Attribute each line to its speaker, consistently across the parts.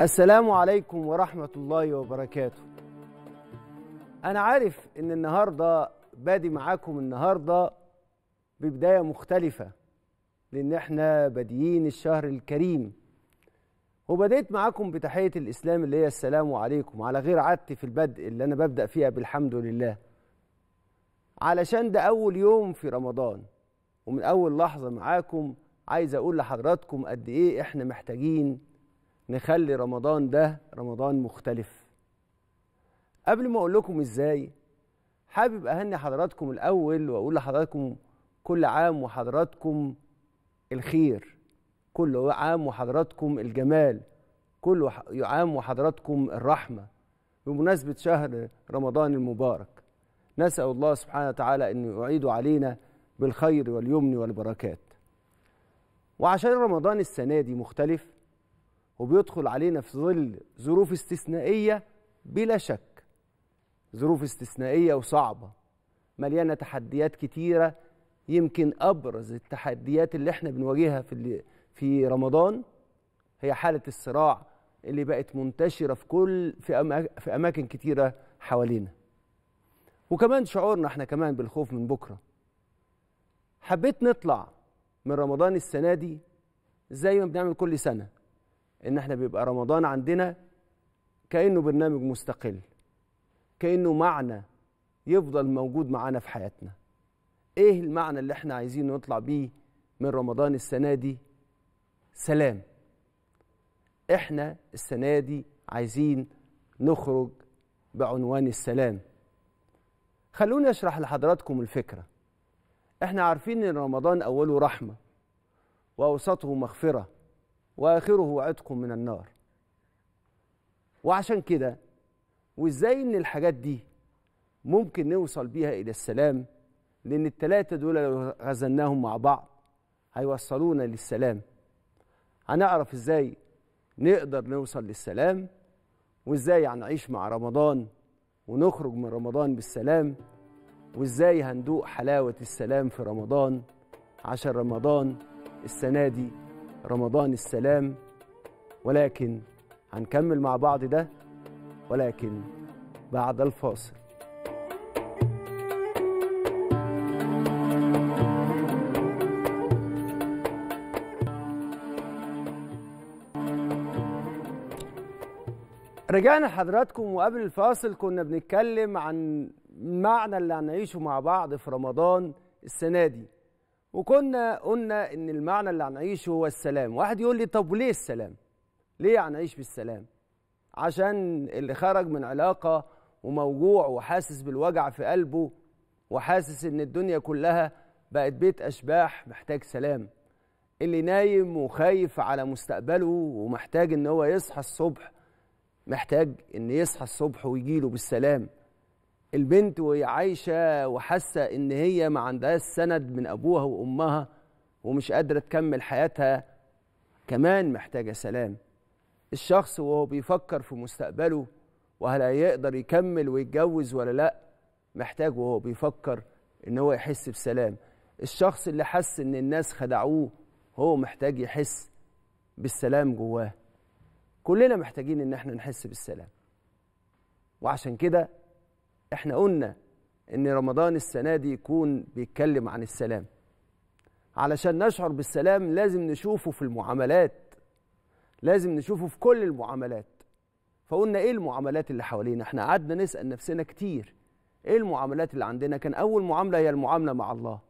Speaker 1: السلام عليكم ورحمة الله وبركاته أنا عارف إن النهاردة بادي معاكم النهاردة ببداية مختلفة لأن إحنا بادئين الشهر الكريم وبدأت معاكم بتحية الإسلام اللي هي السلام عليكم على غير عادتي في البدء اللي أنا ببدأ فيها بالحمد لله علشان ده أول يوم في رمضان ومن أول لحظة معاكم عايز أقول لحضراتكم قد إيه إحنا محتاجين نخلي رمضان ده رمضان مختلف قبل ما اقول لكم ازاي حابب اهني حضراتكم الاول واقول لحضراتكم كل عام وحضراتكم الخير كل عام وحضراتكم الجمال كل عام وحضراتكم الرحمه بمناسبه شهر رمضان المبارك نسال الله سبحانه وتعالى انه يعيد علينا بالخير واليمن والبركات وعشان رمضان السنه دي مختلف وبيدخل علينا في ظل ظروف استثنائية بلا شك ظروف استثنائية وصعبة مليانة تحديات كتيرة يمكن أبرز التحديات اللي احنا بنواجهها في في رمضان هي حالة الصراع اللي بقت منتشرة في كل في, أماك في أماكن كتيرة حوالينا وكمان شعورنا احنا كمان بالخوف من بكرة حبيت نطلع من رمضان السنة دي زي ما بنعمل كل سنة ان احنا بيبقى رمضان عندنا كانه برنامج مستقل كانه معنى يفضل موجود معانا في حياتنا ايه المعنى اللي احنا عايزين نطلع بيه من رمضان السنه دي سلام احنا السنه دي عايزين نخرج بعنوان السلام خلوني اشرح لحضراتكم الفكره احنا عارفين ان رمضان اوله رحمه واوسطه مغفره واخره عتق من النار وعشان كده وازاي ان الحاجات دي ممكن نوصل بيها الى السلام لان التلاتة دول لو غزلناهم مع بعض هيوصلونا للسلام هنعرف ازاي نقدر نوصل للسلام وازاي هنعيش مع رمضان ونخرج من رمضان بالسلام وازاي هندوق حلاوة السلام في رمضان عشان رمضان السنة دي رمضان السلام ولكن هنكمل مع بعض ده ولكن بعد الفاصل رجعنا لحضراتكم وقبل الفاصل كنا بنتكلم عن معنى اللي هنعيشه مع بعض في رمضان السنة دي وكنا قلنا ان المعنى اللي هنعيشه هو السلام واحد يقول لي طب ليه السلام ليه هنعيش بالسلام عشان اللي خرج من علاقه وموجوع وحاسس بالوجع في قلبه وحاسس ان الدنيا كلها بقت بيت اشباح محتاج سلام اللي نايم وخايف على مستقبله ومحتاج ان هو يصحى الصبح محتاج ان يصحى الصبح ويجيله بالسلام البنت وهي عايشه وحاسه ان هي ما عندهاش سند من ابوها وامها ومش قادره تكمل حياتها كمان محتاجه سلام الشخص وهو بيفكر في مستقبله وهل هيقدر يكمل ويتجوز ولا لا محتاج وهو بيفكر ان هو يحس بسلام الشخص اللي حس ان الناس خدعوه هو محتاج يحس بالسلام جواه كلنا محتاجين ان احنا نحس بالسلام وعشان كده احنا قلنا ان رمضان السنه دي يكون بيتكلم عن السلام علشان نشعر بالسلام لازم نشوفه في المعاملات لازم نشوفه في كل المعاملات فقلنا ايه المعاملات اللي حوالينا احنا قعدنا نسال نفسنا كتير ايه المعاملات اللي عندنا كان اول معامله هي المعامله مع الله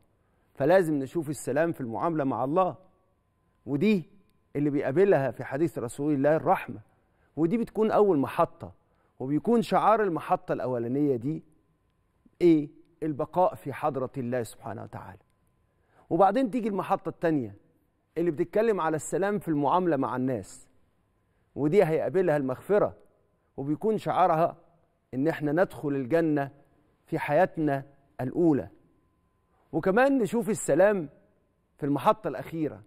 Speaker 1: فلازم نشوف السلام في المعامله مع الله ودي اللي بيقابلها في حديث رسول الله الرحمه ودي بتكون اول محطه وبيكون شعار المحطة الأولانية دي إيه؟ البقاء في حضرة الله سبحانه وتعالى وبعدين تيجي المحطة التانية اللي بتتكلم على السلام في المعاملة مع الناس ودي هيقابلها المغفرة وبيكون شعارها إن إحنا ندخل الجنة في حياتنا الأولى وكمان نشوف السلام في المحطة الأخيرة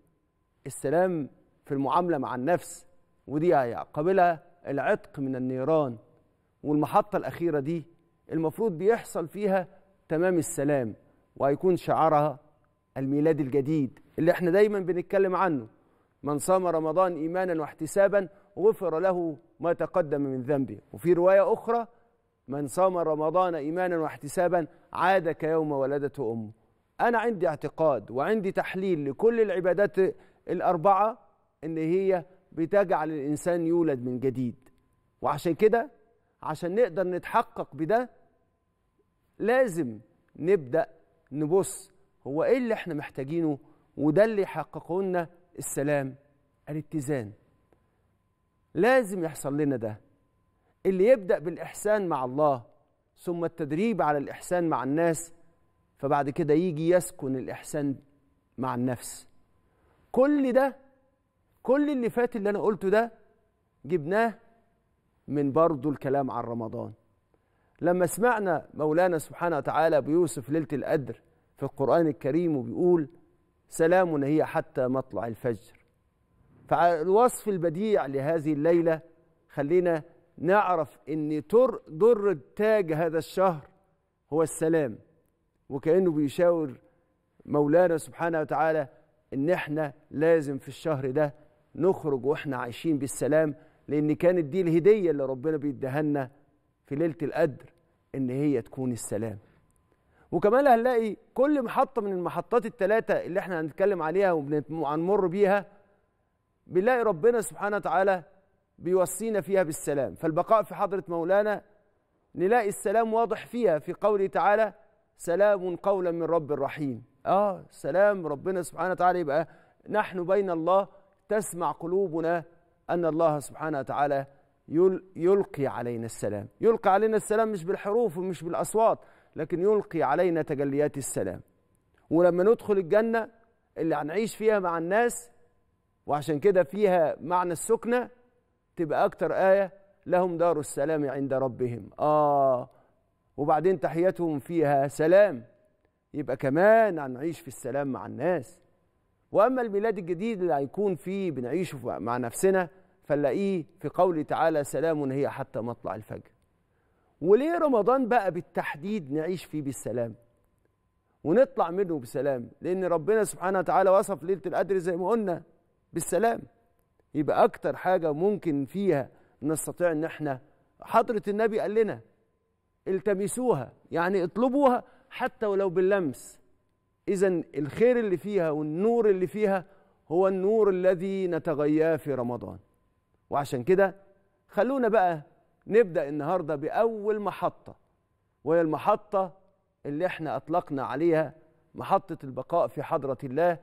Speaker 1: السلام في المعاملة مع النفس ودي هيقابلها العتق من النيران والمحطة الأخيرة دي المفروض بيحصل فيها تمام السلام وهيكون شعارها الميلاد الجديد اللي احنا دايما بنتكلم عنه من صام رمضان إيمانا واحتسابا غفر له ما تقدم من ذنبه وفي رواية أخرى من صام رمضان إيمانا واحتسابا عاد كيوم ولدته أمه أنا عندي اعتقاد وعندي تحليل لكل العبادات الأربعة إن هي بتجعل الإنسان يولد من جديد وعشان كده عشان نقدر نتحقق بده لازم نبدا نبص هو ايه اللي احنا محتاجينه وده اللي يحققه لنا السلام الاتزان لازم يحصل لنا ده اللي يبدا بالاحسان مع الله ثم التدريب على الاحسان مع الناس فبعد كده يجي يسكن الاحسان مع النفس كل ده كل اللي فات اللي انا قلته ده جبناه من برضو الكلام عن رمضان لما سمعنا مولانا سبحانه وتعالى بيوصف ليلة القدر في القرآن الكريم وبيقول سلام هي حتى مطلع الفجر فالوصف البديع لهذه الليلة خلينا نعرف ان در تاج هذا الشهر هو السلام وكأنه بيشاور مولانا سبحانه وتعالى ان احنا لازم في الشهر ده نخرج واحنا عايشين بالسلام لان كانت دي الهديه اللي ربنا بيديها لنا في ليله القدر ان هي تكون السلام وكمان هنلاقي كل محطه من المحطات الثلاثه اللي احنا هنتكلم عليها وهنمر بيها بنلاقي ربنا سبحانه وتعالى بيوصينا فيها بالسلام فالبقاء في حضره مولانا نلاقي السلام واضح فيها في قوله تعالى سلام قولا من رب الرحيم اه سلام ربنا سبحانه وتعالى يبقى نحن بين الله تسمع قلوبنا أن الله سبحانه وتعالى يلقي علينا السلام يلقي علينا السلام مش بالحروف ومش بالأصوات لكن يلقي علينا تجليات السلام ولما ندخل الجنة اللي هنعيش فيها مع الناس وعشان كده فيها معنى السكنة تبقى أكتر آية لهم دار السلام عند ربهم آه وبعدين تحيتهم فيها سلام يبقى كمان هنعيش في السلام مع الناس واما الميلاد الجديد اللي هيكون فيه بنعيشه مع نفسنا فنلاقيه في قوله تعالى سلام هي حتى مطلع الفجر وليه رمضان بقى بالتحديد نعيش فيه بالسلام ونطلع منه بسلام لان ربنا سبحانه وتعالى وصف ليله القدر زي ما قلنا بالسلام يبقى اكتر حاجه ممكن فيها نستطيع ان احنا حضره النبي قال لنا التمسوها يعني اطلبوها حتى ولو باللمس اذا الخير اللي فيها والنور اللي فيها هو النور الذي نتغياه في رمضان وعشان كده خلونا بقى نبدا النهارده باول محطه وهي المحطه اللي احنا اطلقنا عليها محطه البقاء في حضره الله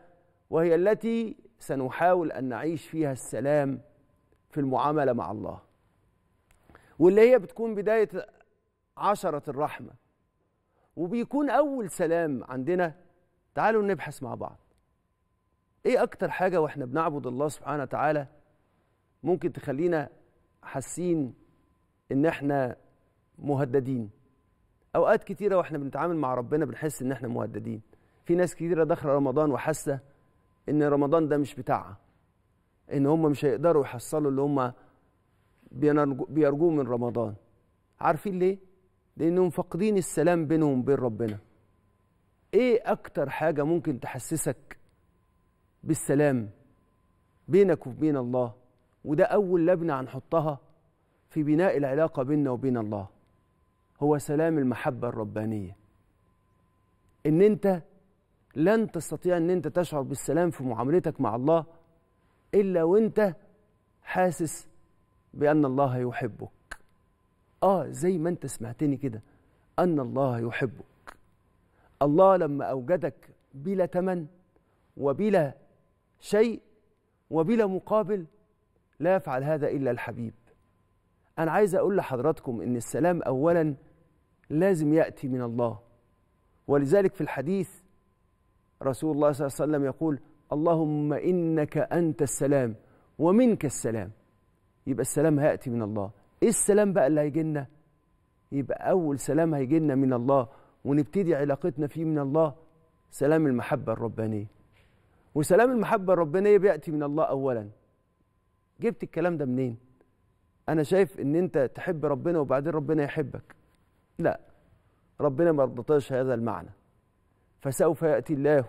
Speaker 1: وهي التي سنحاول ان نعيش فيها السلام في المعامله مع الله واللي هي بتكون بدايه عشره الرحمه وبيكون اول سلام عندنا تعالوا نبحث مع بعض ايه اكتر حاجه واحنا بنعبد الله سبحانه وتعالى ممكن تخلينا حاسين ان احنا مهددين اوقات كتيره واحنا بنتعامل مع ربنا بنحس ان احنا مهددين في ناس كتيره داخله رمضان وحاسه ان رمضان ده مش بتاعها ان هم مش هيقدروا يحصلوا اللي هم بيرجوه من رمضان عارفين ليه لانهم فاقدين السلام بينهم وبين ربنا ايه اكتر حاجه ممكن تحسسك بالسلام بينك وبين الله وده اول لبنه هنحطها في بناء العلاقه بيننا وبين الله هو سلام المحبه الربانيه ان انت لن تستطيع ان انت تشعر بالسلام في معاملتك مع الله الا وانت حاسس بان الله يحبك اه زي ما انت سمعتني كده ان الله يحبك الله لما أوجدك بلا تمن وبلا شيء وبلا مقابل لا يفعل هذا إلا الحبيب أنا عايز أقول لحضراتكم إن السلام أولا لازم يأتي من الله ولذلك في الحديث رسول الله صلى الله عليه وسلم يقول اللهم إنك أنت السلام ومنك السلام يبقى السلام هيأتي من الله إيه السلام بقى اللي هيجي لنا يبقى أول سلام هيجي لنا من الله ونبتدي علاقتنا فيه من الله سلام المحبة الربانية وسلام المحبة الربانية بيأتي من الله أولا جبت الكلام ده منين أنا شايف إن أنت تحب ربنا وبعدين ربنا يحبك لا ربنا ما رضيتش هذا المعنى فسوف يأتي الله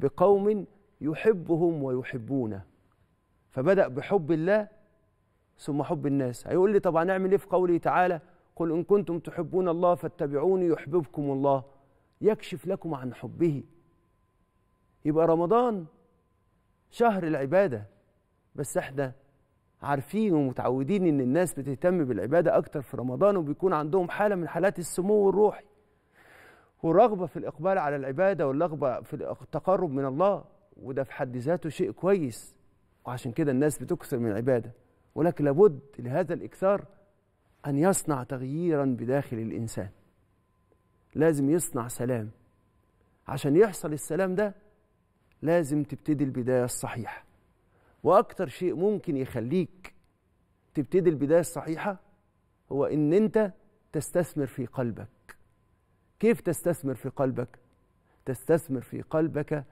Speaker 1: بقوم يحبهم ويحبونه فبدأ بحب الله ثم حب الناس هيقول لي طب هنعمل ايه في قوله تعالى قل إن كنتم تحبون الله فاتبعوني يحببكم الله يكشف لكم عن حبه يبقى رمضان شهر العبادة بس احنا عارفين ومتعودين ان الناس بتهتم بالعبادة اكتر في رمضان وبيكون عندهم حالة من حالات السمو الروحي والرغبة في الإقبال على العبادة والرغبة في التقرب من الله وده في حد ذاته شيء كويس وعشان كده الناس بتكثر من العبادة ولكن لابد لهذا الإكثار أن يصنع تغييرا بداخل الإنسان لازم يصنع سلام عشان يحصل السلام ده لازم تبتدي البداية الصحيحة وأكتر شيء ممكن يخليك تبتدي البداية الصحيحة هو إن أنت تستثمر في قلبك كيف تستثمر في قلبك؟ تستثمر في قلبك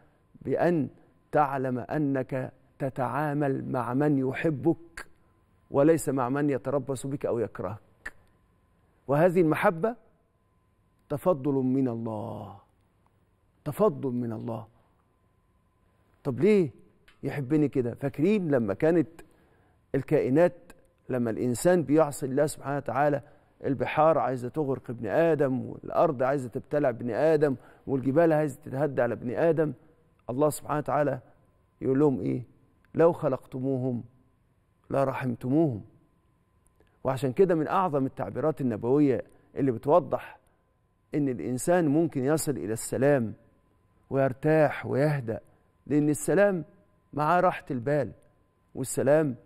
Speaker 1: بأن تعلم أنك تتعامل مع من يحبك وليس مع من يتربص بك أو يكرهك وهذه المحبة تفضل من الله تفضل من الله طب ليه يحبني كده فاكرين لما كانت الكائنات لما الإنسان بيعصي الله سبحانه وتعالى البحار عايزة تغرق ابن آدم والأرض عايزة تبتلع ابن آدم والجبال عايزة تتهدى على ابن آدم الله سبحانه وتعالى يقول لهم إيه لو خلقتموهم لا رحمتموهم وعشان كده من أعظم التعبيرات النبوية اللي بتوضح إن الإنسان ممكن يصل إلى السلام ويرتاح ويهدأ لأن السلام معاه راحة البال والسلام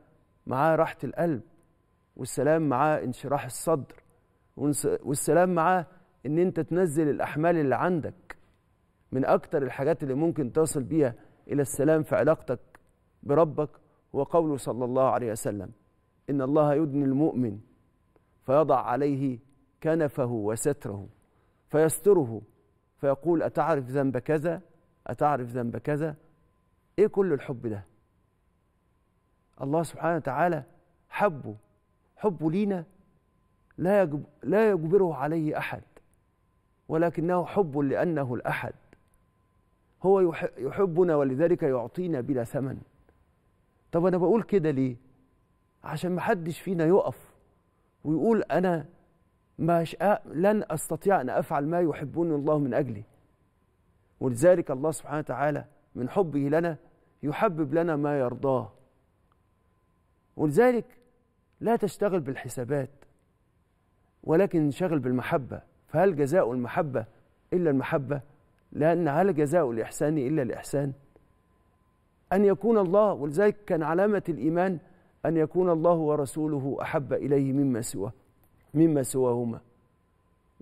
Speaker 1: معاه راحة القلب والسلام معاه انشراح الصدر والسلام معاه إن أنت تنزل الأحمال اللي عندك من أكتر الحاجات اللي ممكن تصل بيها إلى السلام في علاقتك بربك هو قوله صلى الله عليه وسلم إن الله يدني المؤمن فيضع عليه كنفه وستره فيستره فيقول أتعرف ذنب كذا أتعرف ذنب كذا إيه كل الحب ده الله سبحانه وتعالى حبه حبه لينا لا يجب لا يجبره عليه أحد ولكنه حب لأنه الأحد هو يحبنا ولذلك يعطينا بلا ثمن طب انا بقول كده ليه عشان ما حدش فينا يقف ويقول انا مش أ... لن استطيع ان افعل ما يحبني الله من اجلي ولذلك الله سبحانه وتعالى من حبه لنا يحبب لنا ما يرضاه ولذلك لا تشتغل بالحسابات ولكن انشغل بالمحبه فهل جزاء المحبه الا المحبه لان هل جزاء الاحسان الا الاحسان أن يكون الله ولذلك كان علامة الإيمان أن يكون الله ورسوله أحب إليه مما سواه مما سواهما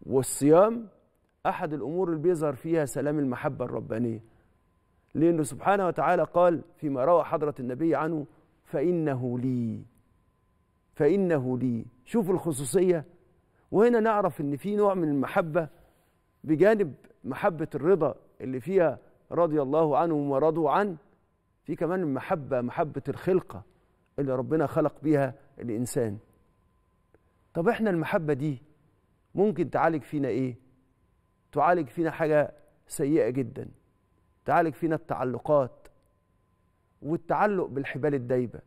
Speaker 1: والصيام أحد الأمور اللي بيظهر فيها سلام المحبة الربانية لأنه سبحانه وتعالى قال فيما روى حضرة النبي عنه فإنه لي فإنه لي شوف الخصوصية وهنا نعرف أن في نوع من المحبة بجانب محبة الرضا اللي فيها رضي الله عنهم ورضوا عنه في كمان محبة محبة الخلقة اللي ربنا خلق بيها الإنسان طب إحنا المحبة دي ممكن تعالج فينا إيه؟ تعالج فينا حاجة سيئة جدا تعالج فينا التعلقات والتعلق بالحبال الدايبة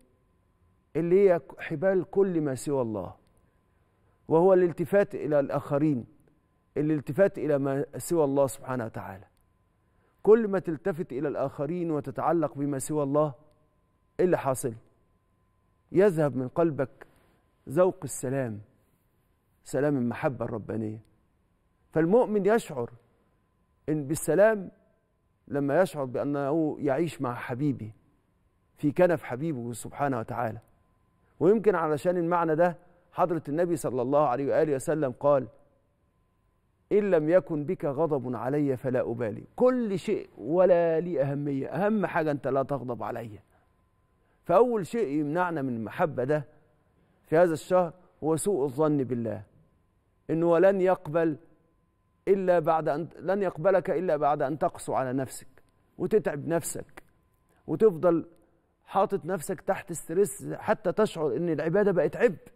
Speaker 1: اللي هي حبال كل ما سوى الله وهو الالتفات إلى الآخرين الالتفات إلى ما سوى الله سبحانه وتعالى كل ما تلتفت إلى الآخرين وتتعلق بما سوى الله إيه اللي حاصل يذهب من قلبك ذوق السلام سلام المحبة الربانية فالمؤمن يشعر إن بالسلام لما يشعر بأنه يعيش مع حبيبه في كنف حبيبه سبحانه وتعالى ويمكن علشان المعنى ده حضرة النبي صلى الله عليه وآله وسلم قال إن لم يكن بك غضب علي فلا أبالي كل شيء ولا لي أهمية أهم حاجة أنت لا تغضب علي فأول شيء يمنعنا من المحبة ده في هذا الشهر هو سوء الظن بالله إنه لن يقبل إلا بعد أن لن يقبلك إلا بعد أن تقسو على نفسك وتتعب نفسك وتفضل حاطط نفسك تحت ستريس حتى تشعر إن العبادة بقت عبء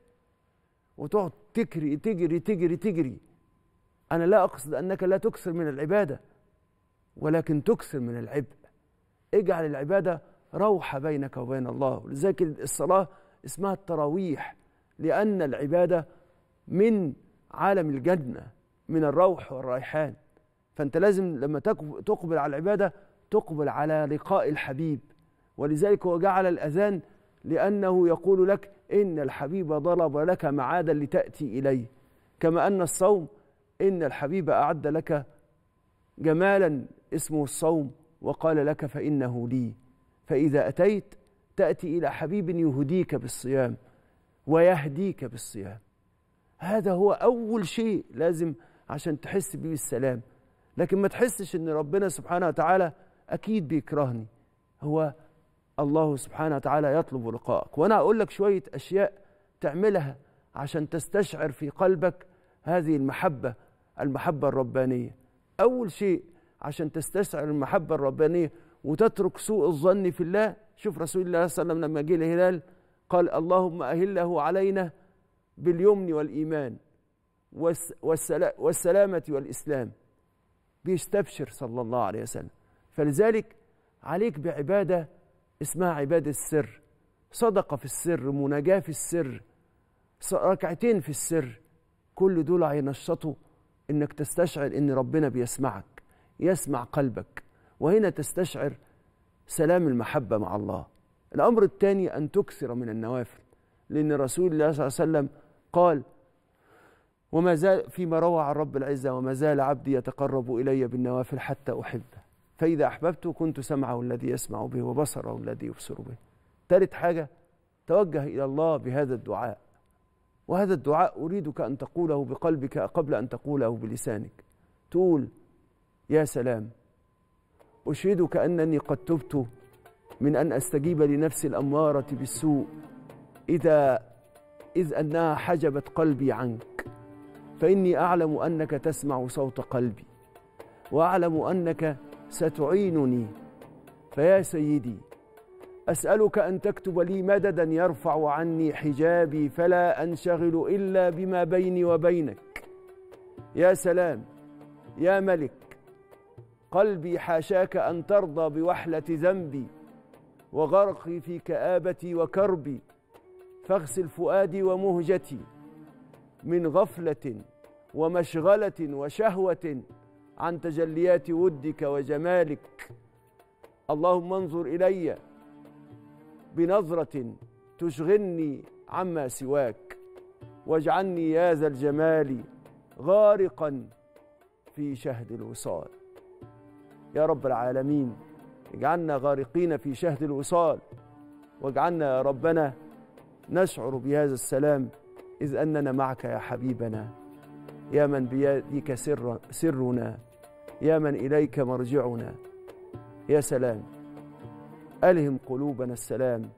Speaker 1: وتقعد تجري تجري تجري تجري أنا لا أقصد أنك لا تكثر من العبادة ولكن تكثر من العبء اجعل العبادة روحة بينك وبين الله لذلك الصلاة اسمها التراويح لأن العبادة من عالم الجنة من الروح والريحان فأنت لازم لما تقبل على العبادة تقبل على لقاء الحبيب ولذلك هو جعل الأذان لأنه يقول لك إن الحبيب ضرب لك معادا لتأتي إليه كما أن الصوم إن الحبيب أعد لك جمالا اسمه الصوم وقال لك فإنه لي فإذا أتيت تأتي إلى حبيب يهديك بالصيام ويهديك بالصيام هذا هو أول شيء لازم عشان تحس بيه السلام لكن ما تحسش إن ربنا سبحانه وتعالى أكيد بيكرهني هو الله سبحانه وتعالى يطلب لقائك وأنا أقول لك شوية أشياء تعملها عشان تستشعر في قلبك هذه المحبة المحبة الربانية أول شيء عشان تستشعر المحبة الربانية وتترك سوء الظن في الله شوف رسول الله صلى الله عليه وسلم لما جه الهلال قال اللهم أهله علينا باليمن والإيمان والسلامة والإسلام بيستبشر صلى الله عليه وسلم فلذلك عليك بعبادة اسمها عبادة السر صدقة في السر مناجاة في السر ركعتين في السر كل دول هينشطوا انك تستشعر ان ربنا بيسمعك يسمع قلبك وهنا تستشعر سلام المحبه مع الله الامر الثاني ان تكثر من النوافل لان رسول الله صلى الله عليه وسلم قال وما زال فيما روى عن رب العزه وما زال عبدي يتقرب الي بالنوافل حتى احبه فاذا احببته كنت سمعه الذي يسمع به وبصره الذي يبصر به ثالث حاجه توجه الى الله بهذا الدعاء وهذا الدعاء أريدك أن تقوله بقلبك قبل أن تقوله بلسانك تقول يا سلام أشهدك أنني قد تبت من أن أستجيب لنفس الأمارة بالسوء إذا إذ أنها حجبت قلبي عنك فإني أعلم أنك تسمع صوت قلبي وأعلم أنك ستعينني فيا سيدي أسألك أن تكتب لي مددا يرفع عني حجابي فلا أنشغل إلا بما بيني وبينك يا سلام يا ملك قلبي حاشاك أن ترضى بوحلة ذنبي وغرقي في كآبتي وكربي فاغسل فؤادي ومهجتي من غفلة ومشغلة وشهوة عن تجليات ودك وجمالك اللهم انظر إليّ بنظرة تشغلني عما سواك واجعلني يا ذا الجمال غارقا في شهد الوصال يا رب العالمين اجعلنا غارقين في شهد الوصال واجعلنا يا ربنا نشعر بهذا السلام إذ أننا معك يا حبيبنا يا من بيدك سر سرنا يا من إليك مرجعنا يا سلام ألهم قلوبنا السلام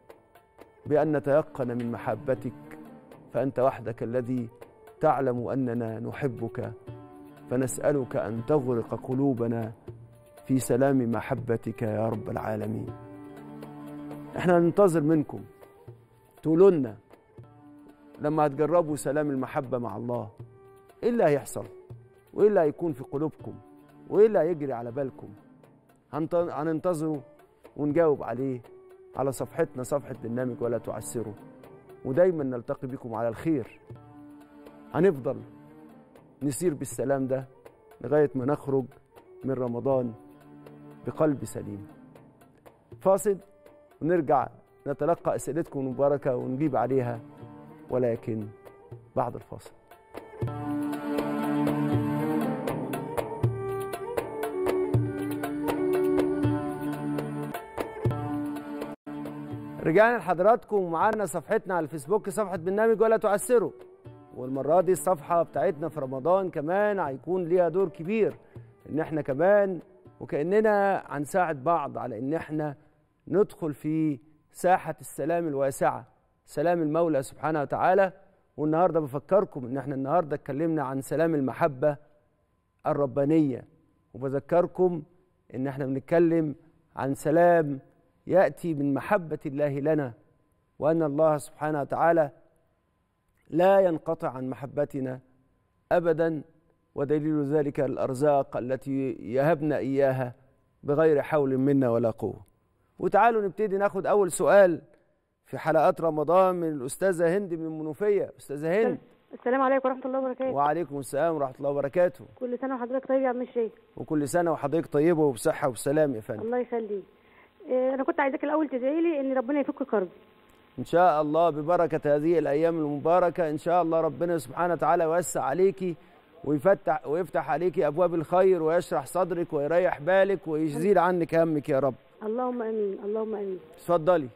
Speaker 1: بأن نتيقن من محبتك فأنت وحدك الذي تعلم أننا نحبك فنسألك أن تغرق قلوبنا في سلام محبتك يا رب العالمين احنا ننتظر منكم تقولوا لنا لما هتجربوا سلام المحبة مع الله ايه اللي هيحصل وايه اللي هيكون في قلوبكم وايه اللي هيجري على بالكم هننتظروا ونجاوب عليه على صفحتنا صفحة برنامج ولا تعسره ودايما نلتقي بكم على الخير هنفضل نسير بالسلام ده لغاية ما نخرج من رمضان بقلب سليم فاصل ونرجع نتلقى أسئلتكم المباركة ونجيب عليها ولكن بعد الفاصل رجعنا لحضراتكم ومعانا صفحتنا على الفيسبوك صفحه برنامج ولا تعسروا والمره دي الصفحه بتاعتنا في رمضان كمان هيكون ليها دور كبير ان احنا كمان وكاننا هنساعد بعض على ان احنا ندخل في ساحه السلام الواسعه سلام المولى سبحانه وتعالى والنهارده بفكركم ان احنا النهارده اتكلمنا عن سلام المحبه الربانيه وبذكركم ان احنا بنتكلم عن سلام يأتي من محبة الله لنا وأن الله سبحانه وتعالى لا ينقطع عن محبتنا أبدا ودليل ذلك الأرزاق التي يهبنا إياها بغير حول منا ولا قوة وتعالوا نبتدي ناخد أول سؤال في حلقات رمضان من الأستاذة هند من المنوفية أستاذة هند السلام عليكم ورحمة الله وبركاته وعليكم السلام ورحمة الله وبركاته
Speaker 2: كل سنة وحضرتك طيب يا عم الشيخ
Speaker 1: وكل سنة وحضرتك طيبة وبصحة وبسلام يا فندم
Speaker 2: الله يخليك إيه، انا كنت عايزاك الاول تدعي لي ان ربنا يفك كربي
Speaker 1: ان شاء الله ببركه هذه الايام المباركه ان شاء الله ربنا سبحانه وتعالى يوسع عليكي ويفتح ويفتح عليكي ابواب الخير ويشرح صدرك ويريح بالك ويزيل عنك همك يا رب
Speaker 2: اللهم امين اللهم امين
Speaker 1: اتفضلي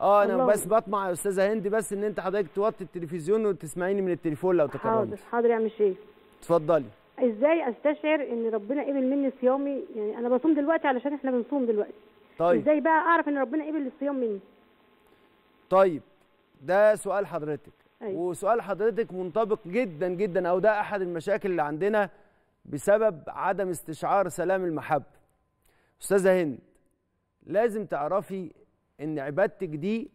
Speaker 1: اه انا بس بطمع يا استاذه هندي بس ان انت حضرتك توطي التلفزيون وتسمعيني من التليفون لو تكرمت حاضر
Speaker 2: حاضر يا عم الشيخ اتفضلي ازاي استشعر ان ربنا قبل مني صيامي يعني انا بصوم دلوقتي علشان احنا بنصوم دلوقتي طيب ازاي بقى اعرف ان ربنا قبل الصيام مني
Speaker 1: طيب ده سؤال حضرتك أيوة. وسؤال حضرتك منطبق جدا جدا او ده احد المشاكل اللي عندنا بسبب عدم استشعار سلام المحبه استاذه هند لازم تعرفي ان عبادتك دي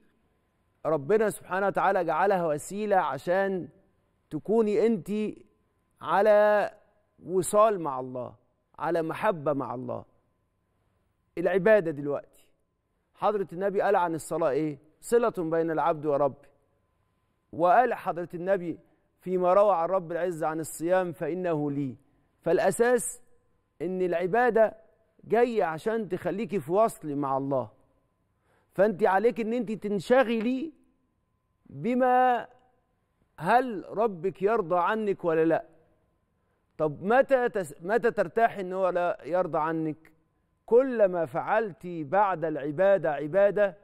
Speaker 1: ربنا سبحانه وتعالى جعلها وسيله عشان تكوني انت على وصال مع الله على محبة مع الله العبادة دلوقتي حضرة النبي قال عن الصلاة إيه صلة بين العبد وربه وقال حضرة النبي فيما روى عن رب العزة عن الصيام فإنه لي فالأساس إن العبادة جاية عشان تخليكي في وصل مع الله فأنت عليك إن أنت تنشغلي بما هل ربك يرضى عنك ولا لأ طب متى تس... متى ترتاحي ان هو لا يرضى عنك كلما فعلت بعد العباده عباده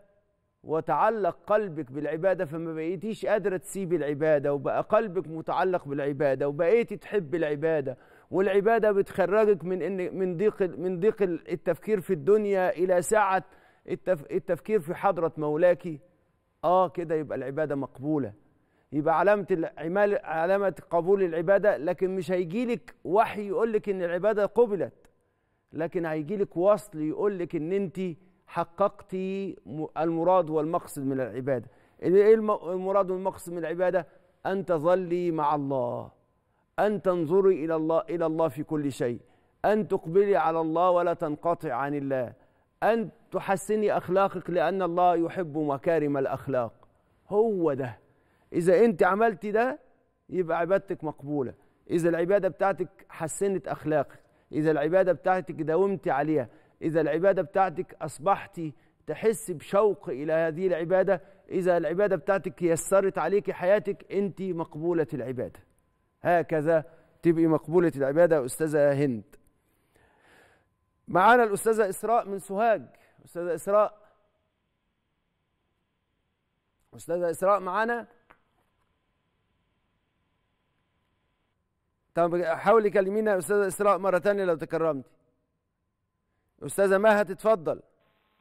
Speaker 1: وتعلق قلبك بالعباده فما بقيتيش قادره تسيبي العباده وبقى قلبك متعلق بالعباده وبقيتي تحبي العباده والعباده بتخرجك من ان من ضيق من ضيق التفكير في الدنيا الى سعه التف... التفكير في حضره مولاكي اه كده يبقى العباده مقبوله يبقى علامه العمال علامه قبول العباده لكن مش هيجي لك وحي يقول لك ان العباده قبلت لكن هيجي لك وصل يقول لك ان انت حققتي المراد والمقصد من العباده ايه, إيه المراد والمقصد من العباده ان تظلي مع الله ان تنظري الى الله الى الله في كل شيء ان تقبلي على الله ولا تنقطع عن الله ان تحسني اخلاقك لان الله يحب مكارم الاخلاق هو ده اذا انت عملتي ده يبقى عبادتك مقبوله اذا العباده بتاعتك حسنت اخلاقك اذا العباده بتاعتك داومتي عليها اذا العباده بتاعتك اصبحتي تحس بشوق الى هذه العباده اذا العباده بتاعتك يسرت عليك حياتك انت مقبوله العباده هكذا تبقي مقبوله العباده استاذه هند معانا الاستاذه اسراء من سوهاج استاذه اسراء استاذه اسراء معانا طب حاولي كلمينا يا استاذه اسراء مره ثانيه لو تكرمتي استاذه مها تتفضل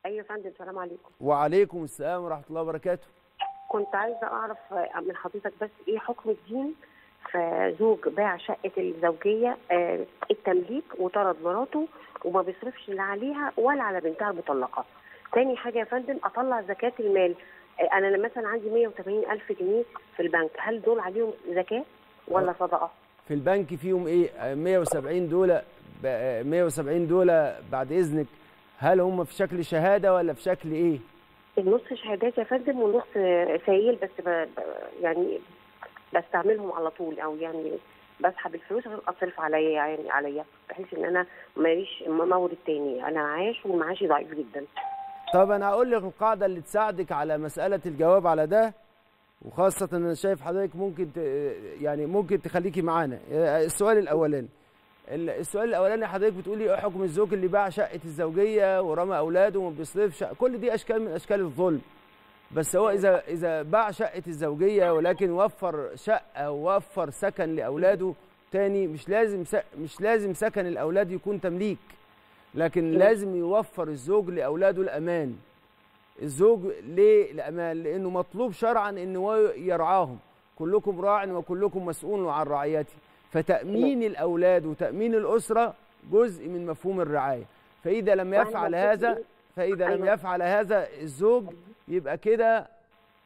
Speaker 2: ايوه يا فندم السلام عليكم
Speaker 1: وعليكم السلام ورحمه الله وبركاته
Speaker 2: كنت عايزه اعرف من حضرتك بس ايه حكم الدين
Speaker 1: فزوج باع شقه
Speaker 2: الزوجيه آه، التمليك وطرد مراته وما بيصرفش لا عليها ولا على بنتها المطلقه تاني حاجه يا فندم اطلع زكاه المال آه، انا مثلا عندي 180 الف جنيه في البنك هل دول عليهم زكاه ولا أه. صدقه
Speaker 1: في البنك فيهم ايه 170 دول 170 دول بعد اذنك هل هم في شكل شهاده ولا في شكل ايه النص شهادات يا فندم والنص
Speaker 2: سائل بس ب... يعني بستعملهم على طول او يعني بسحب الفلوس عشان اصرف عليا يعني عليا بحيث ان انا ماليش مورد تاني انا معاش ومعاشي ضعيف جدا
Speaker 1: طب انا هقول لك القاعده اللي تساعدك على مساله الجواب على ده وخاصه انا شايف حضرتك ممكن ت... يعني ممكن تخليكي معانا السؤال الاولاني السؤال الاولاني حضرتك بتقولي ايه حكم الزوج اللي باع شقه الزوجيه ورمى اولاده وما بيصرفش كل دي اشكال من اشكال الظلم بس هو اذا اذا باع شقه الزوجيه ولكن وفر شقه ووفر سكن لاولاده تاني مش لازم مش لازم سكن الاولاد يكون تمليك لكن لازم يوفر الزوج لاولاده الامان الزوج ليه لانه مطلوب شرعا ان هو يرعاهم كلكم راع وكلكم مسؤول عن رعيته فتامين الاولاد وتامين الاسره جزء من مفهوم الرعايه فاذا لم طيب، يفعل هذا فاذا لم أيوة. يفعل هذا الزوج يبقى كده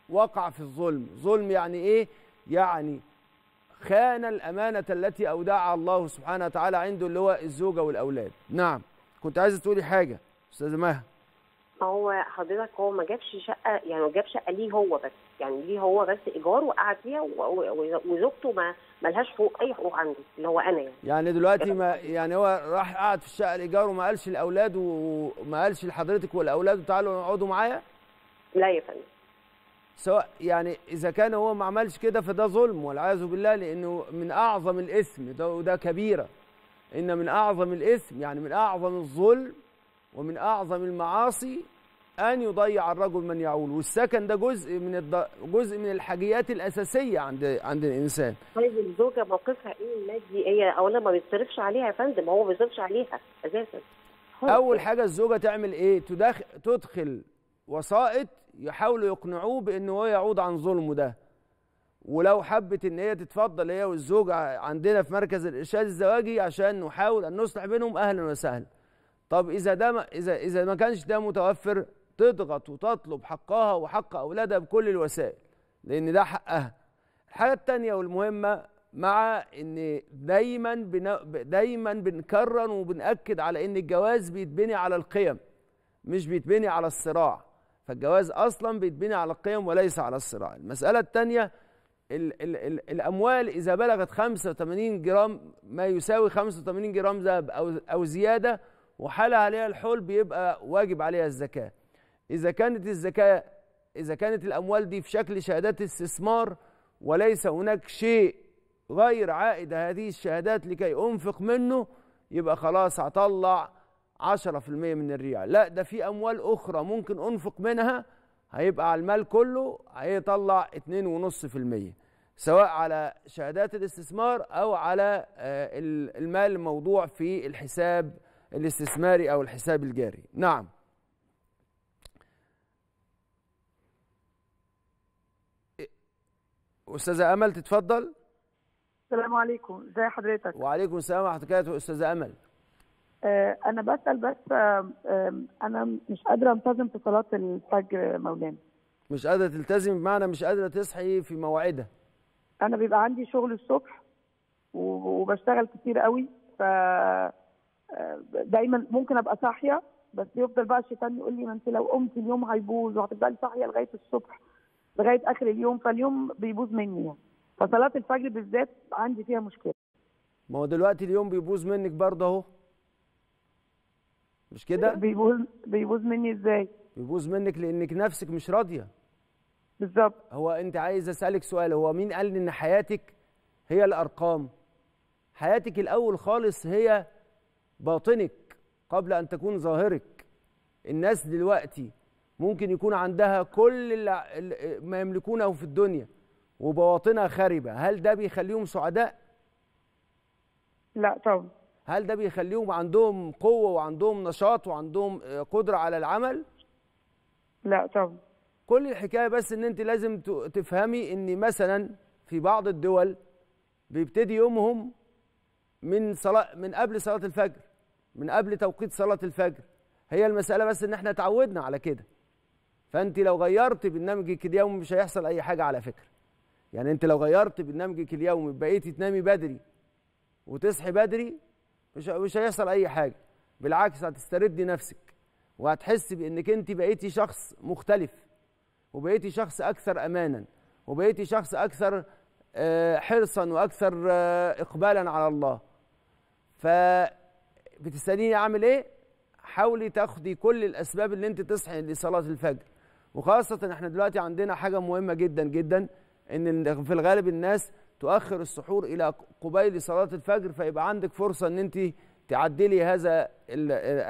Speaker 1: وقع في الظلم ظلم يعني ايه يعني خان الامانه التي اودعها الله سبحانه وتعالى عنده اللي هو الزوجه والاولاد نعم كنت عايز تقولي حاجه استاذه مها
Speaker 2: ما هو حضرتك هو ما جابش شقه يعني جاب شقه ليه هو بس يعني ليه هو بس ايجار وقعد فيها وزوجته ما ملهاش حقوق اي حقوق عنده اللي هو انا يعني
Speaker 1: يعني دلوقتي ما يعني هو راح قعد في الشقه الايجار وما قالش لاولاده وما قالش لحضرتك والاولاد تعالوا اقعدوا معايا لا يا فندم سواء يعني اذا كان هو ما عملش كده فده ظلم والعياذ بالله لانه من اعظم الاثم ده وده كبيره ان من اعظم الاثم يعني من اعظم الظلم ومن أعظم المعاصي أن يضيع الرجل من يعول والسكن ده جزء من الد... جزء من الحاجيات الأساسية عند عند الإنسان طيب الزوجة موقفها إيه المادي
Speaker 2: هي أولا ما بيصرفش عليها يا فندم هو ما بيصرفش عليها أساسا
Speaker 1: أول حاجة الزوجة تعمل إيه تدخل, تدخل وسائط يحاولوا يقنعوه بأن هو يعود عن ظلمه ده ولو حبت ان هي تتفضل هي والزوج عندنا في مركز الارشاد الزواجي عشان نحاول ان نصلح بينهم اهلا وسهلا طب اذا ده ما اذا اذا ما كانش ده متوفر تضغط وتطلب حقها وحق اولادها بكل الوسائل لان ده حقها الحاجه الثانيه والمهمه مع ان دايما بنا دايما بنكرر وبناكد على ان الجواز بيتبني على القيم مش بيتبني على الصراع فالجواز اصلا بيتبني على القيم وليس على الصراع المساله الثانيه الاموال اذا بلغت 85 جرام ما يساوي 85 جرام ذهب او او زياده وحال عليها الحول بيبقى واجب عليها الزكاه اذا كانت الزكاه اذا كانت الاموال دي في شكل شهادات استثمار وليس هناك شيء غير عائد هذه الشهادات لكي انفق منه يبقى خلاص هطلع 10% من الريال لا ده في اموال اخرى ممكن انفق منها هيبقى على المال كله هيطلع 2.5% سواء على شهادات الاستثمار او على آه، المال الموضوع في الحساب الاستثماري أو الحساب الجاري نعم أستاذة أمل تتفضل
Speaker 2: السلام عليكم
Speaker 1: ازي حضرتك وعليكم السلام ورحمة الله أستاذة أمل
Speaker 2: آه، أنا بسأل بس آه، آه، أنا مش قادرة أنتظم في صلاة الفجر مولانا
Speaker 1: مش قادرة تلتزم بمعنى مش قادرة تصحي في مواعيدها أنا بيبقى عندي شغل الصبح وبشتغل كتير قوي ف دايما ممكن ابقى صاحيه بس
Speaker 2: يفضل بقى الشيطان يقول لي ما انت لو قمتي اليوم هيبوظ وهتفضلي صاحيه لغايه الصبح لغايه اخر اليوم فاليوم بيبوظ مني يعني فصلاه الفجر بالذات عندي فيها مشكله
Speaker 1: ما هو دلوقتي اليوم بيبوظ منك برضه اهو مش كده بيبوظ بيبوظ مني ازاي بيبوظ منك لانك نفسك مش راضيه بالظبط هو انت عايز اسالك سؤال هو مين قال ان حياتك هي الارقام حياتك الاول خالص هي باطنك قبل أن تكون ظاهرك الناس دلوقتي ممكن يكون عندها كل ما يملكونه في الدنيا وبواطنها خاربه هل ده بيخليهم سعداء؟ لا طبعا هل ده بيخليهم عندهم قوة وعندهم نشاط وعندهم آه، قدرة على العمل؟ لا طبعا كل الحكاية بس ان انت لازم تفهمي ان مثلا في بعض الدول بيبتدي يومهم من صلاة من قبل صلاة الفجر من قبل توقيت صلاة الفجر هي المسألة بس إن إحنا اتعودنا على كده فأنت لو غيرت برنامجك اليومي مش هيحصل أي حاجة على فكرة يعني أنت لو غيرت برنامجك اليومي بقيتي تنامي بدري وتصحي بدري مش مش هيحصل أي حاجة بالعكس هتستردي نفسك وهتحسي بإنك أنت بقيتي شخص مختلف وبقيتي شخص أكثر أمانا وبقيتي شخص أكثر آه، حرصا وأكثر آه، إقبالا على الله بتساليني اعمل ايه حاولي تاخدي كل الاسباب اللي انت تصحي لصلاه الفجر وخاصه احنا دلوقتي عندنا حاجه مهمه جدا جدا ان في الغالب الناس تؤخر السحور الى قبيل صلاه الفجر فيبقى عندك فرصه ان انت تعدلي هذا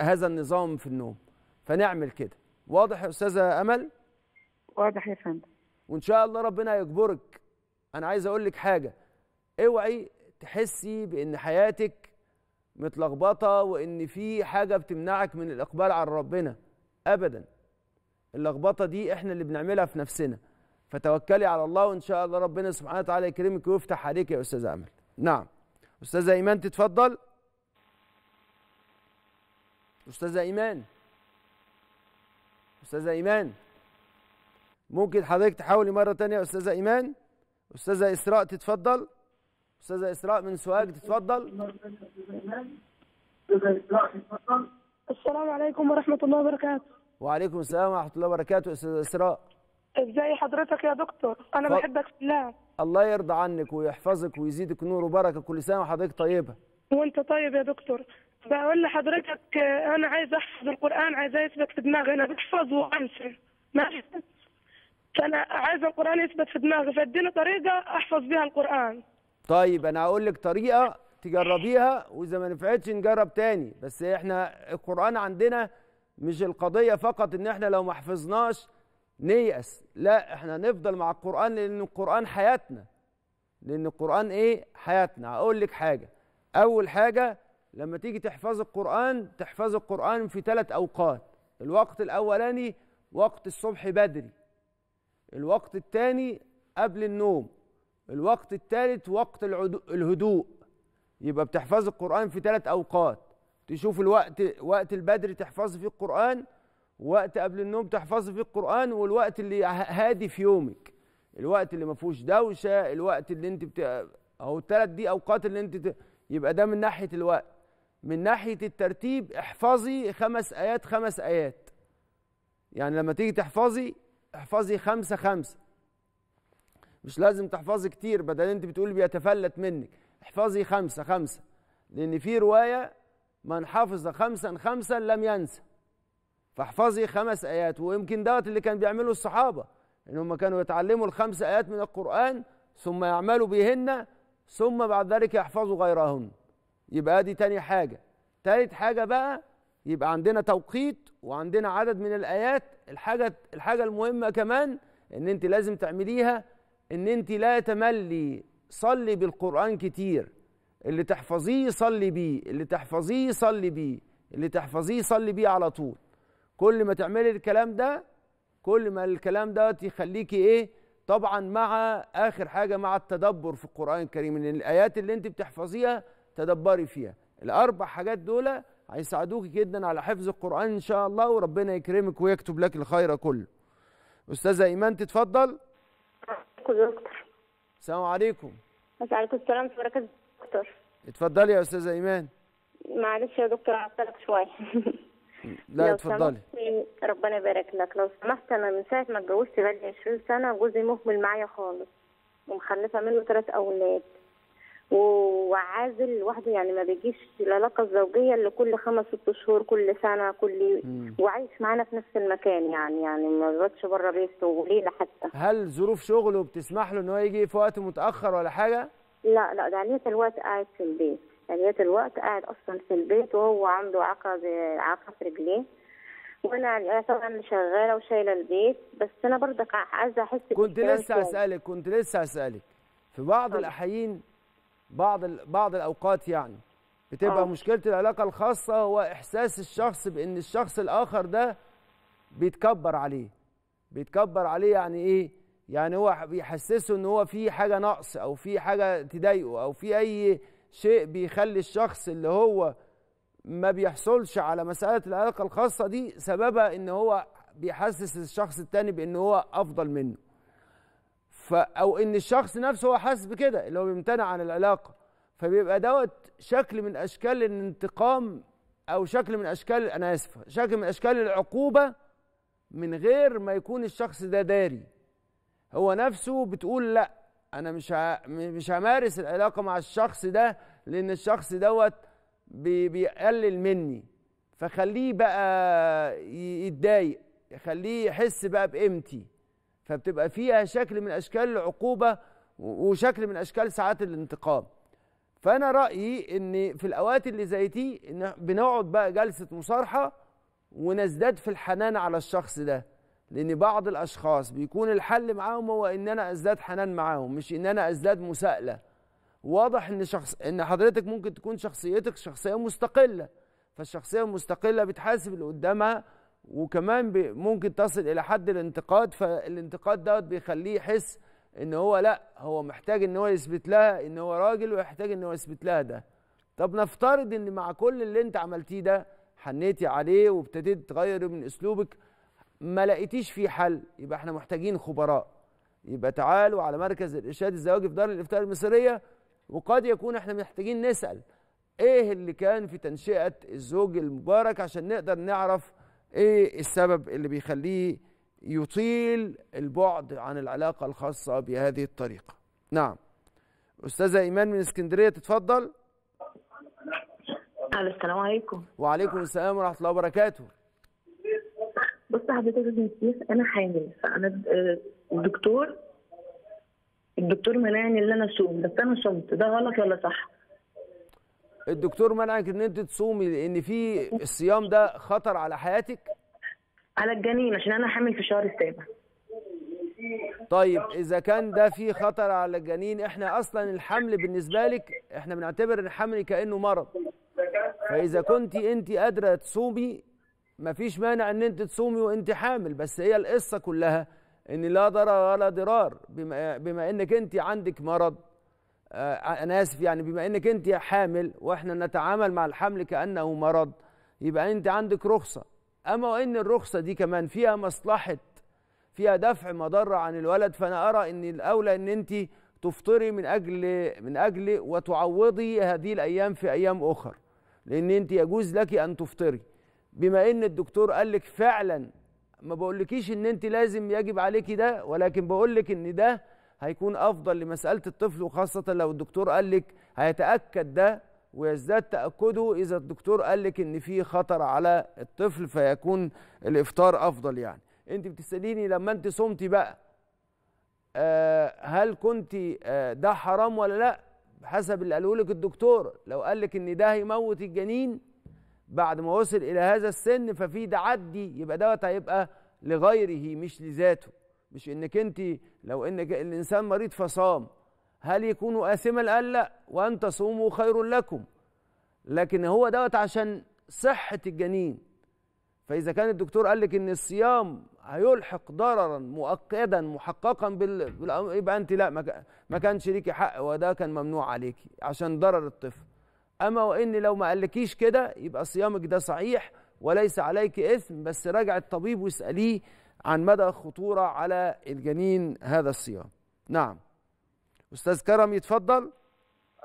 Speaker 1: هذا النظام في النوم فنعمل كده واضح يا استاذه امل واضح يا فندم وان شاء الله ربنا يجبرك انا عايز اقول لك حاجه اوعي تحسي بان حياتك متلخبطه وان في حاجه بتمنعك من الاقبال على ربنا ابدا اللخبطه دي احنا اللي بنعملها في نفسنا فتوكلي على الله وان شاء الله ربنا سبحانه وتعالى يكرمك ويفتح عليك يا استاذ امل نعم استاذه ايمان تتفضل استاذه ايمان استاذه ايمان ممكن حضرتك تحاولي مره تانية استاذه ايمان استاذه اسراء تتفضل استاذه اسراء من سواج تتفضل السلام عليكم ورحمه الله وبركاته وعليكم السلام ورحمه الله وبركاته استاذه اسراء
Speaker 2: ازاي حضرتك يا دكتور
Speaker 1: انا ف... بحبك في الله الله يرضى عنك ويحفظك ويزيدك نور وبركه كل سنه وحضرتك طيبه وانت طيب يا دكتور بقول لحضرتك انا عايز احفظ القران
Speaker 2: عايزاه يثبت في دماغي انا بحفظه وانسى ماشي فانا عايز القران
Speaker 1: يثبت في دماغي فاديني طريقه احفظ بيها القران طيب انا هقول لك طريقه تجربيها واذا ما نفعتش نجرب تاني بس احنا القران عندنا مش القضيه فقط ان احنا لو ما حفظناش نيأس لا احنا نفضل مع القرآن لأن القرآن حياتنا لأن القرآن إيه حياتنا هقول لك حاجة أول حاجة لما تيجي تحفظ القرآن تحفظ القرآن في ثلاث أوقات الوقت الأولاني وقت الصبح بدري الوقت الثاني قبل النوم الوقت الثالث وقت الهدوء يبقى بتحفظ القرآن في ثلاث أوقات تشوف الوقت وقت البدر تحفظ فيه القرآن وقت قبل النوم تحفظ فيه القرآن والوقت اللي هادي في يومك الوقت اللي ما فيهوش دوشة الوقت اللي انت بت... اهو الثلاث دي أوقات اللي انت يبقى ده من ناحية الوقت من ناحية الترتيب احفظي خمس آيات خمس آيات يعني لما تيجي تحفظي احفظي خمسة خمسة مش لازم تحفظي كتير بدل انت بتقولي بيتفلت منك احفظي خمسة خمسة لأن في رواية من حفظ خمسا خمسا لم ينسى فاحفظي خمس آيات ويمكن دوت اللي كان بيعمله الصحابة إن هم كانوا يتعلموا الخمس آيات من القرآن ثم يعملوا بهن ثم بعد ذلك يحفظوا غيرهن يبقى دي تاني حاجة تالت حاجة بقى يبقى عندنا توقيت وعندنا عدد من الآيات الحاجة الحاجة المهمة كمان إن أنت لازم تعمليها ان انت لا تملي صلي بالقرآن كتير اللي تحفظيه صلي بيه اللي تحفظيه صلي بيه اللي تحفظيه صلي بيه على طول كل ما تعملي الكلام ده كل ما الكلام ده يخليكي ايه طبعا مع اخر حاجه مع التدبر في القران الكريم ان الايات اللي انت بتحفظيها تدبري فيها الاربع حاجات دول هيساعدوكي جدا على حفظ القران ان شاء الله وربنا يكرمك ويكتب لك الخير كله استاذه ايمان تتفضل عليكم يا دكتور السلام عليكم
Speaker 2: وعليكم السلام ورحمه الله وبركاته دكتور
Speaker 1: اتفضلي يا استاذه ايمان
Speaker 2: معلش يا دكتور عطلك شويه
Speaker 1: لا اتفضلي
Speaker 2: ربنا يبارك لك لو سمحت انا من ساعه ما اتجوزت بقالي 20 سنه جوزي مهمل معايا خالص ومخلفه منه ثلاث اولاد وعازل لوحده يعني ما بيجيش العلاقه الزوجيه اللي كل خمس ست شهور كل سنه كل وعايش معانا في نفس المكان يعني يعني ما بيقعدش بره بيته وليله حتى
Speaker 1: هل ظروف شغله بتسمح له ان هو يجي في وقت متاخر ولا حاجه؟
Speaker 2: لا لا ده عالية الوقت قاعد في البيت عالية الوقت قاعد اصلا في البيت وهو عنده عقد عقد في رجليه وانا يعني طبعا شغاله وشايله البيت بس انا برضك عايزه احس كنت لسه اسالك
Speaker 1: كنت لسه اسالك في بعض الاحيين بعض بعض الاوقات يعني بتبقى أوه. مشكله العلاقه الخاصه هو احساس الشخص بان الشخص الاخر ده بيتكبر عليه بيتكبر عليه يعني ايه يعني هو بيحسسه ان هو في حاجه نقص او في حاجه تضايقه او في اي شيء بيخلي الشخص اللي هو ما بيحصلش على مساله العلاقه الخاصه دي سببها ان هو بيحسس الشخص التاني بان هو افضل منه ف او ان الشخص نفسه هو حاسس بكده اللي هو بيمتنع عن العلاقه فبيبقى دوت شكل من اشكال الانتقام او شكل من اشكال انا اسف شكل من اشكال العقوبه من غير ما يكون الشخص ده داري هو نفسه بتقول لا انا مش مش همارس العلاقه مع الشخص ده لان الشخص دوت بيقلل مني فخليه بقى يتضايق خليه يحس بقى بقيمتي فبتبقى فيها شكل من اشكال العقوبه وشكل من اشكال ساعات الانتقام فانا رايي ان في الاوقات اللي زي دي بنقعد بقى جلسه مصارحه ونزداد في الحنان على الشخص ده لان بعض الاشخاص بيكون الحل معاهم هو ان انا ازداد حنان معاهم مش ان انا ازداد مساءله واضح ان شخص ان حضرتك ممكن تكون شخصيتك شخصيه مستقله فالشخصيه المستقله بتحاسب اللي قدامها وكمان ممكن تصل الى حد الانتقاد فالانتقاد دوت بيخليه يحس ان هو لا هو محتاج ان هو يثبت لها ان هو راجل ويحتاج ان هو يثبت لها ده طب نفترض ان مع كل اللي انت عملتيه ده حنيتي عليه وابتديت تغير من اسلوبك ما لقيتيش فيه حل يبقى احنا محتاجين خبراء يبقى تعالوا على مركز الارشاد الزواجي في دار الافتاء المصريه وقد يكون احنا محتاجين نسال ايه اللي كان في تنشئه الزوج المبارك عشان نقدر نعرف ايه السبب اللي بيخليه يطيل البعد عن العلاقه الخاصه بهذه الطريقه نعم استاذه ايمان من اسكندريه تتفضل السلام عليكم وعليكم السلام ورحمه الله وبركاته
Speaker 2: بص حضرتك يا شيخ انا حامل فانا الدكتور آه، الدكتور منعني ان انا اصوم بس انا صمت ده غلط ولا صح؟
Speaker 1: الدكتور منعك ان انت تصومي لان في الصيام ده خطر على حياتك على الجنين عشان انا حامل في الشهر السابع طيب اذا كان ده في خطر على الجنين احنا اصلا الحمل بالنسبه لك احنا بنعتبر الحمل كانه مرض فاذا كنت انت قادره تصومي مفيش مانع ان انت تصومي وانت حامل بس هي القصه كلها ان لا ضرر ولا ضرار بما, بما انك انت عندك مرض آه، انا اسف يعني بما انك انت حامل واحنا نتعامل مع الحمل كانه مرض يبقى انت عندك رخصه اما وان الرخصه دي كمان فيها مصلحه فيها دفع مضره عن الولد فانا ارى ان الاولى ان انت تفطري من اجل من اجل وتعوضي هذه الايام في ايام اخر لان انت يجوز لك ان تفطري بما ان الدكتور قال لك فعلا ما بقولكيش ان انت لازم يجب عليكي ده ولكن بقولك ان ده هيكون افضل لمساله الطفل وخاصه لو الدكتور قال لك هيتاكد ده ويزداد تاكده اذا الدكتور قال لك ان في خطر على الطفل فيكون الافطار افضل يعني انت بتساليني لما انت صمتي بقى آه هل كنت آه ده حرام ولا لا حسب اللي قاله لك الدكتور لو قال لك ان ده هيموت الجنين بعد ما وصل الى هذا السن ففي تعدي يبقى دوت هيبقى لغيره مش لذاته مش انك انت لو انك الانسان مريض فصام هل يكون آثما قال لا وأن تصوموا خير لكم لكن هو دوت عشان صحة الجنين فإذا كان الدكتور قال لك إن الصيام هيلحق ضررا مؤكدا محققا بالأمر يبقى أنت لا ما كانش ليكي حق وده كان ممنوع عليكي عشان ضرر الطفل أما وإن لو ما قالكيش كده يبقى صيامك ده صحيح وليس عليك إثم بس راجع الطبيب واسأليه عن مدى خطورة على الجنين هذا الصيام نعم أستاذ كرم يتفضل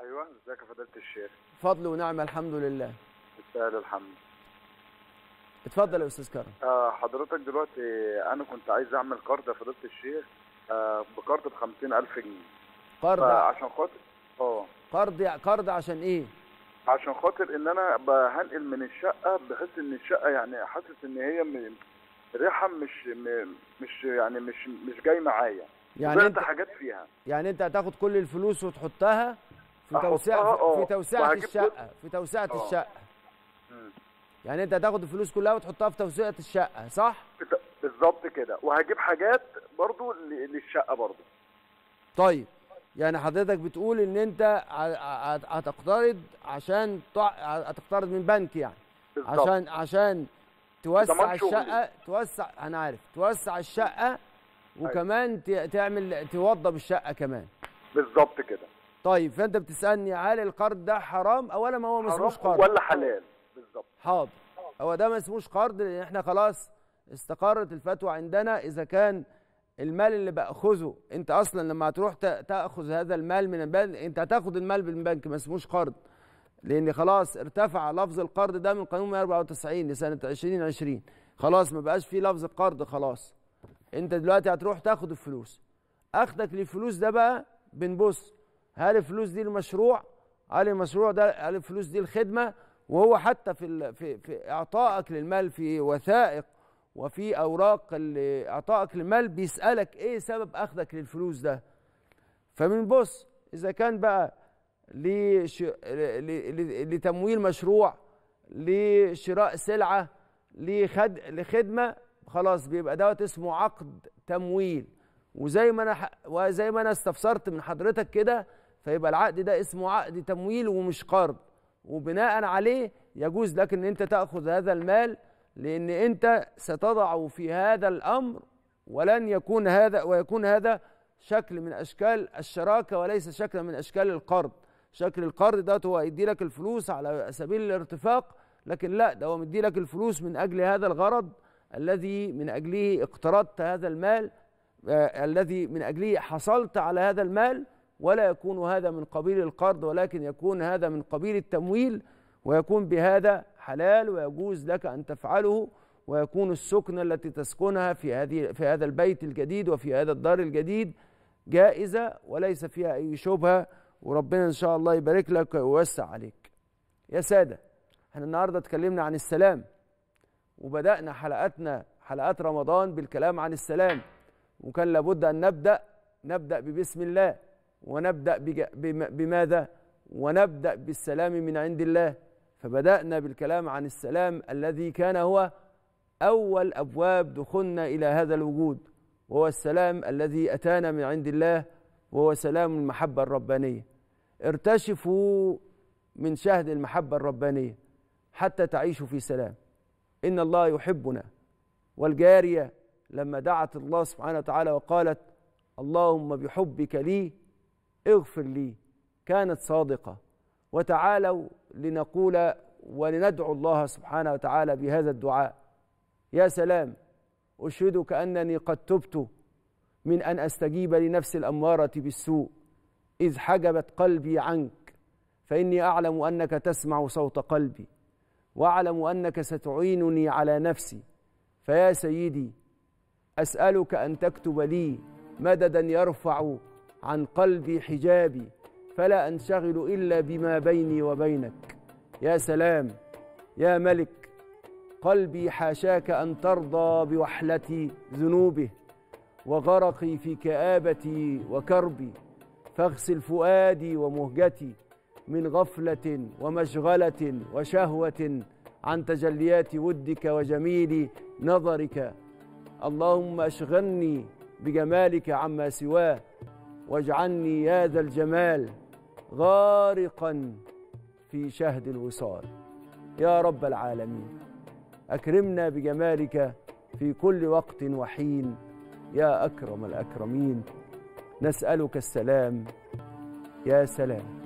Speaker 2: أيوة ازيك يا فضيلة الشيخ
Speaker 1: فضل ونعمة الحمد لله
Speaker 2: بالفعل الحمد
Speaker 1: اتفضل يا أستاذ كرم
Speaker 2: آه حضرتك دلوقتي أنا كنت عايز أعمل قرض يا فضيلة الشيخ آه بقرض ب 50000 جنيه
Speaker 1: قرض عشان
Speaker 2: خاطر اه
Speaker 1: قرض قرض عشان إيه؟
Speaker 2: عشان خاطر ان انا بهنقل من الشقه بحيث ان الشقه يعني حاسس ان هي ريحها مش مش يعني مش مش جاي معايا يعني انت حاجات
Speaker 1: فيها يعني انت هتاخد كل الفلوس وتحطها
Speaker 2: في توسعه في توسعه آه. الشقه
Speaker 1: في توسعه الشقه آه. يعني انت هتاخد الفلوس كلها وتحطها في توسعه الشقه صح بالظبط كده وهجيب حاجات برضو للشقه برضو طيب يعني حضرتك بتقول ان انت هتقترض عشان هتقترض من بنك يعني بالزبط. عشان عشان توسع الشقه توسع انا عارف توسع الشقه أيوة. وكمان تعمل توضب الشقه كمان
Speaker 2: بالظبط كده
Speaker 1: طيب فانت بتسالني هل القرض ده حرام اولا ما هو ما اسموش قرض ولا حلال بالظبط حاضر هو ده ما اسموش قرض لان احنا خلاص استقرت الفتوى عندنا اذا كان المال اللي باخذه انت اصلا لما هتروح تاخذ هذا المال من البنك انت هتاخذ المال من البنك ما اسموش قرض لان خلاص ارتفع لفظ القرض ده من قانون 194 لسنه 2020 خلاص ما بقاش فيه لفظ قرض خلاص انت دلوقتي هتروح تاخد الفلوس اخدك للفلوس ده بقى بنبص هل الفلوس دي المشروع هل المشروع ده هل الفلوس دي الخدمه وهو حتى في في في اعطائك للمال في وثائق وفي اوراق اللي اعطائك للمال بيسالك ايه سبب اخذك للفلوس ده فبنبص اذا كان بقى لتمويل مشروع لشراء سلعه لخدمه خلاص بيبقى دوت اسمه عقد تمويل وزي ما انا وزي ما انا استفسرت من حضرتك كده فيبقى العقد ده اسمه عقد تمويل ومش قرض وبناء عليه يجوز لك ان انت تاخذ هذا المال لان انت ستضع في هذا الامر ولن يكون هذا ويكون هذا شكل من اشكال الشراكه وليس شكل من اشكال القرض شكل القرض ده هو يدي لك الفلوس على سبيل الارتفاق لكن لا ده هو مدي لك الفلوس من اجل هذا الغرض الذي من اجله اقترضت هذا المال آه الذي من اجله حصلت على هذا المال ولا يكون هذا من قبيل القرض ولكن يكون هذا من قبيل التمويل ويكون بهذا حلال ويجوز لك ان تفعله ويكون السكنه التي تسكنها في هذه في هذا البيت الجديد وفي هذا الدار الجديد جائزه وليس فيها اي شبهه وربنا ان شاء الله يبارك لك ويوسع عليك يا ساده احنا النهارده اتكلمنا عن السلام وبدانا حلقاتنا حلقات رمضان بالكلام عن السلام وكان لابد ان نبدا نبدا ببسم الله ونبدا بماذا ونبدا بالسلام من عند الله فبدانا بالكلام عن السلام الذي كان هو اول ابواب دخولنا الى هذا الوجود وهو السلام الذي اتانا من عند الله وهو سلام المحبه الربانيه ارتشفوا من شهد المحبة الربانية حتى تعيشوا في سلام إن الله يحبنا والجارية لما دعت الله سبحانه وتعالى وقالت اللهم بحبك لي اغفر لي كانت صادقة وتعالوا لنقول ولندعو الله سبحانه وتعالى بهذا الدعاء يا سلام أشهدك أنني قد تبت من أن أستجيب لنفس الأمارة بالسوء إذ حجبت قلبي عنك فإني أعلم أنك تسمع صوت قلبي وأعلم أنك ستعينني على نفسي فيا سيدي أسألك أن تكتب لي مددا يرفع عن قلبي حجابي فلا أنشغل إلا بما بيني وبينك يا سلام يا ملك قلبي حاشاك أن ترضى بوحلة ذنوبه وغرقي في كآبتي وكربي فاغسل فؤادي ومهجتي من غفلة ومشغلة وشهوة عن تجليات ودك وجميل نظرك اللهم اشغلني بجمالك عما سواه واجعلني يا ذا الجمال غارقا في شهد الوصال يا رب العالمين اكرمنا بجمالك في كل وقت وحين يا اكرم الاكرمين نسألك السلام يا سلام